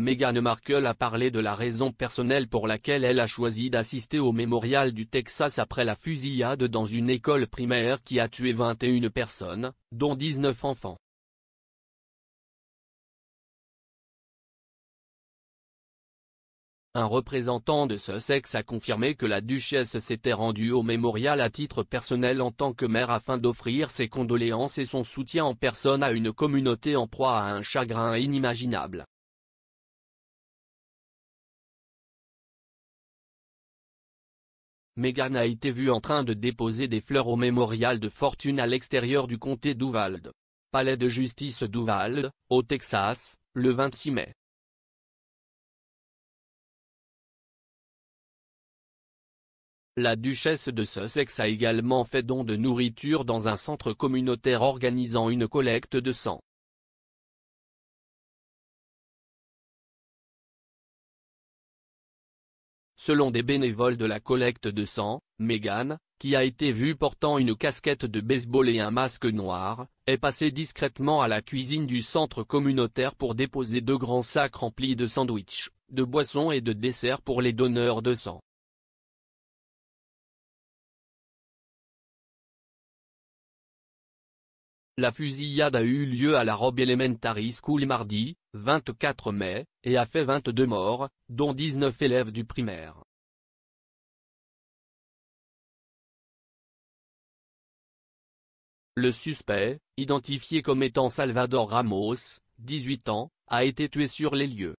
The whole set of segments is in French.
Meghan Markle a parlé de la raison personnelle pour laquelle elle a choisi d'assister au mémorial du Texas après la fusillade dans une école primaire qui a tué 21 personnes, dont 19 enfants. Un représentant de ce sexe a confirmé que la duchesse s'était rendue au mémorial à titre personnel en tant que mère afin d'offrir ses condoléances et son soutien en personne à une communauté en proie à un chagrin inimaginable. Meghan a été vue en train de déposer des fleurs au mémorial de fortune à l'extérieur du comté d'Uvalde. Palais de justice d'Uvalde, au Texas, le 26 mai. La duchesse de Sussex a également fait don de nourriture dans un centre communautaire organisant une collecte de sang. selon des bénévoles de la collecte de sang, Megan, qui a été vue portant une casquette de baseball et un masque noir, est passée discrètement à la cuisine du centre communautaire pour déposer deux grands sacs remplis de sandwichs, de boissons et de desserts pour les donneurs de sang. La fusillade a eu lieu à la robe Elementary School mardi, 24 mai, et a fait 22 morts, dont 19 élèves du primaire. Le suspect, identifié comme étant Salvador Ramos, 18 ans, a été tué sur les lieux.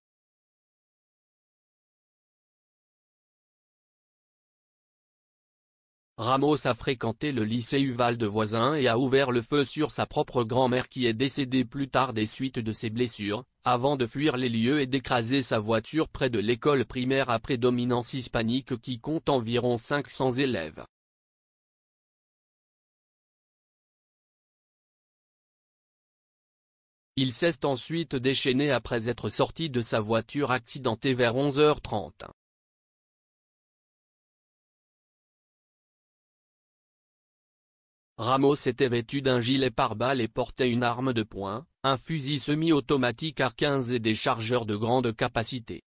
Ramos a fréquenté le lycée Uvalde Voisin et a ouvert le feu sur sa propre grand-mère qui est décédée plus tard des suites de ses blessures, avant de fuir les lieux et d'écraser sa voiture près de l'école primaire à prédominance hispanique qui compte environ 500 élèves. Il cesse ensuite déchaîner après être sorti de sa voiture accidentée vers 11h30. Ramos était vêtu d'un gilet pare-balles et portait une arme de poing, un fusil semi-automatique à 15 et des chargeurs de grande capacité.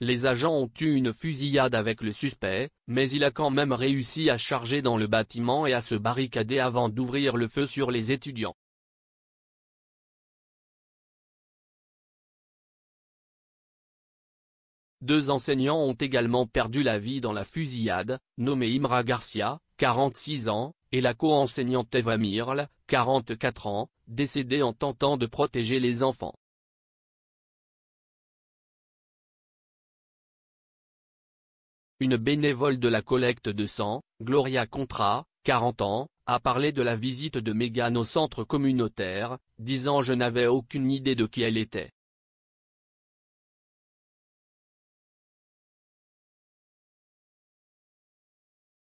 Les agents ont eu une fusillade avec le suspect, mais il a quand même réussi à charger dans le bâtiment et à se barricader avant d'ouvrir le feu sur les étudiants. Deux enseignants ont également perdu la vie dans la fusillade, nommés Imra Garcia, 46 ans, et la co-enseignante Eva Mirl, 44 ans, décédée en tentant de protéger les enfants. Une bénévole de la collecte de sang, Gloria Contra, 40 ans, a parlé de la visite de Mégane au centre communautaire, disant « Je n'avais aucune idée de qui elle était ».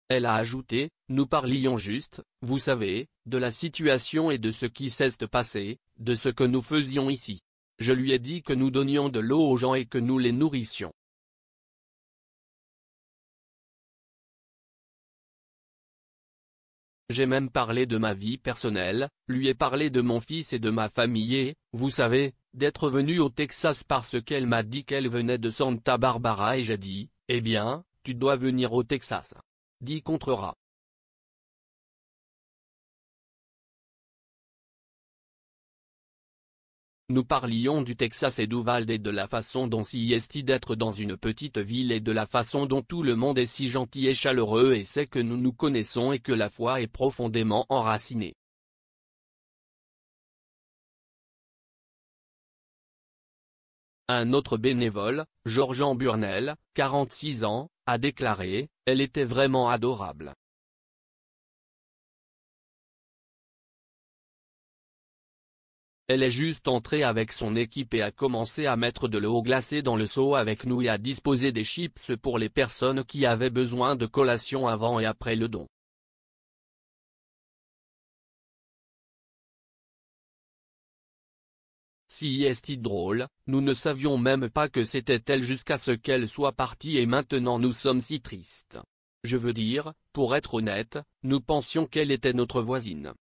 Elle a ajouté, nous parlions juste, vous savez, de la situation et de ce qui de passer, de ce que nous faisions ici. Je lui ai dit que nous donnions de l'eau aux gens et que nous les nourrissions. J'ai même parlé de ma vie personnelle, lui ai parlé de mon fils et de ma famille et, vous savez, d'être venu au Texas parce qu'elle m'a dit qu'elle venait de Santa Barbara et j'ai dit, eh bien, tu dois venir au Texas dit Contreras. Nous parlions du Texas et d'Uvalde et de la façon dont s'y est d'être dans une petite ville et de la façon dont tout le monde est si gentil et chaleureux et sait que nous nous connaissons et que la foi est profondément enracinée. Un autre bénévole, Georges Burnel, 46 ans, a déclaré, elle était vraiment adorable. Elle est juste entrée avec son équipe et a commencé à mettre de l'eau glacée dans le seau avec nous et à disposer des chips pour les personnes qui avaient besoin de collation avant et après le don. Si est-il drôle, nous ne savions même pas que c'était elle jusqu'à ce qu'elle soit partie et maintenant nous sommes si tristes. Je veux dire, pour être honnête, nous pensions qu'elle était notre voisine.